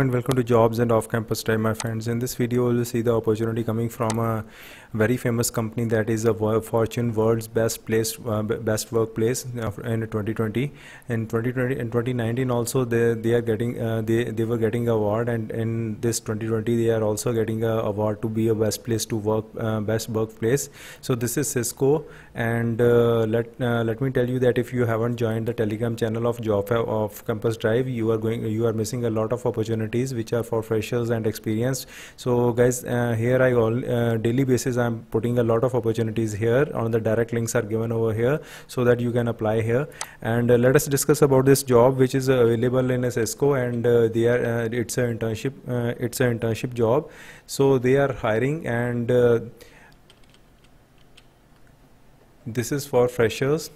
and welcome to jobs and off-campus time my friends in this video you'll see the opportunity coming from a very famous company that is a fortune world's best place uh, best workplace uh, in 2020 in 2020 and 2019 also they they are getting uh, they they were getting award and in this 2020 they are also getting a award to be a best place to work uh, best workplace so this is cisco and uh, let uh, let me tell you that if you haven't joined the telegram channel of job of campus drive you are going you are missing a lot of opportunities opportunities which are for freshers and experienced so guys uh, here i all uh, daily basis i'm putting a lot of opportunities here on the direct links are given over here so that you can apply here and uh, let us discuss about this job which is available in SESCO, and uh, they are uh, it's an internship uh, it's an internship job so they are hiring and this is for freshers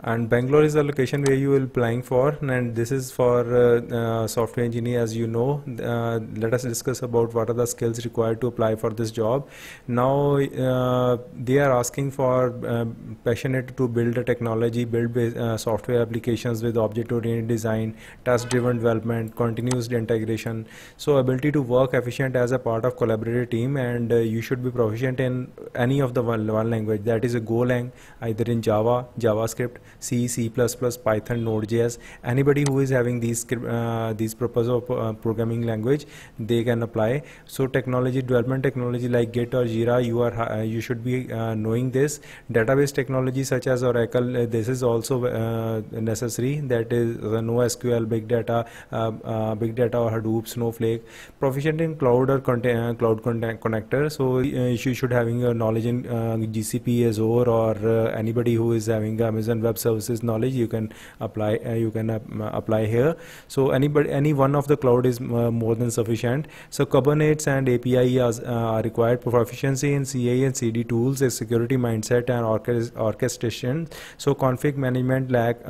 and Bangalore is the location where you will applying for and this is for uh, uh, software engineer as you know uh, let us discuss about what are the skills required to apply for this job now uh, they are asking for uh, passionate to build a technology build uh, software applications with object oriented design task driven development continuous integration so ability to work efficient as a part of collaborative team and you should be proficient in any of the one, one language that is a Golang either in Java JavaScript C, C++, Python, Node.js. Anybody who is having these uh, these proposal uh, programming language, they can apply. So technology development technology like Git or Jira, you are uh, you should be uh, knowing this. Database technology such as Oracle, uh, this is also uh, necessary. That is uh, NoSQL, Big Data, Big Data or Hadoop, Snowflake. Proficient in cloud or cloud connector. So you should having a knowledge in GCP, Azure, or anybody who is having Amazon Web services knowledge you can apply uh, you can uh, apply here so any but any one of the cloud is uh, more than sufficient so kubernetes and api uh, are, required proficiency in ca and cd tools a security mindset and orchestration so config management like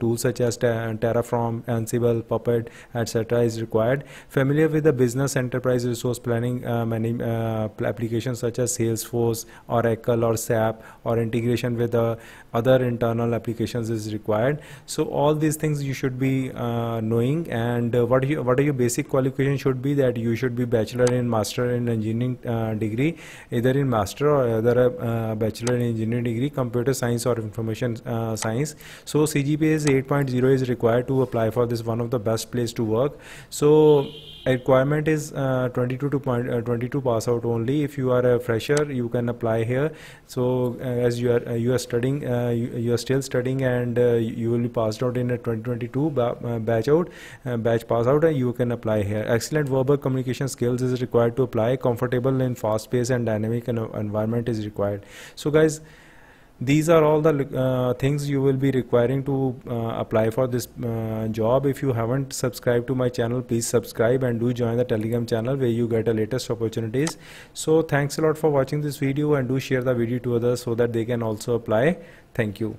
tools such as terraform ansible puppet etc is required familiar with the business enterprise resource planning uh, many uh, applications such as salesforce oracle or sap or integration with uh, other internal applications is required so all these things you should be uh, knowing and uh, what you what are your basic qualification should be that you should be bachelor in master in engineering uh, degree either in master or either a uh, bachelor in engineering degree computer science or information uh, science so cgpa is 8.0 is required to apply for this one of the best place to work so requirement is uh, 22 to point, uh, 22 pass out only if you are a fresher you can apply here so uh, as you are uh, you are studying uh, you, you, are still studying and uh, you will be passed out in a 2022 ba batch out batch pass out and you can apply here excellent verbal communication skills is required to apply comfortable in fast pace and dynamic environment is required so guys these are all the uh, things you will be requiring to uh, apply for this uh, job if you haven't subscribed to my channel please subscribe and do join the telegram channel where you get the latest opportunities so thanks a lot for watching this video and do share the video to others so that they can also apply thank you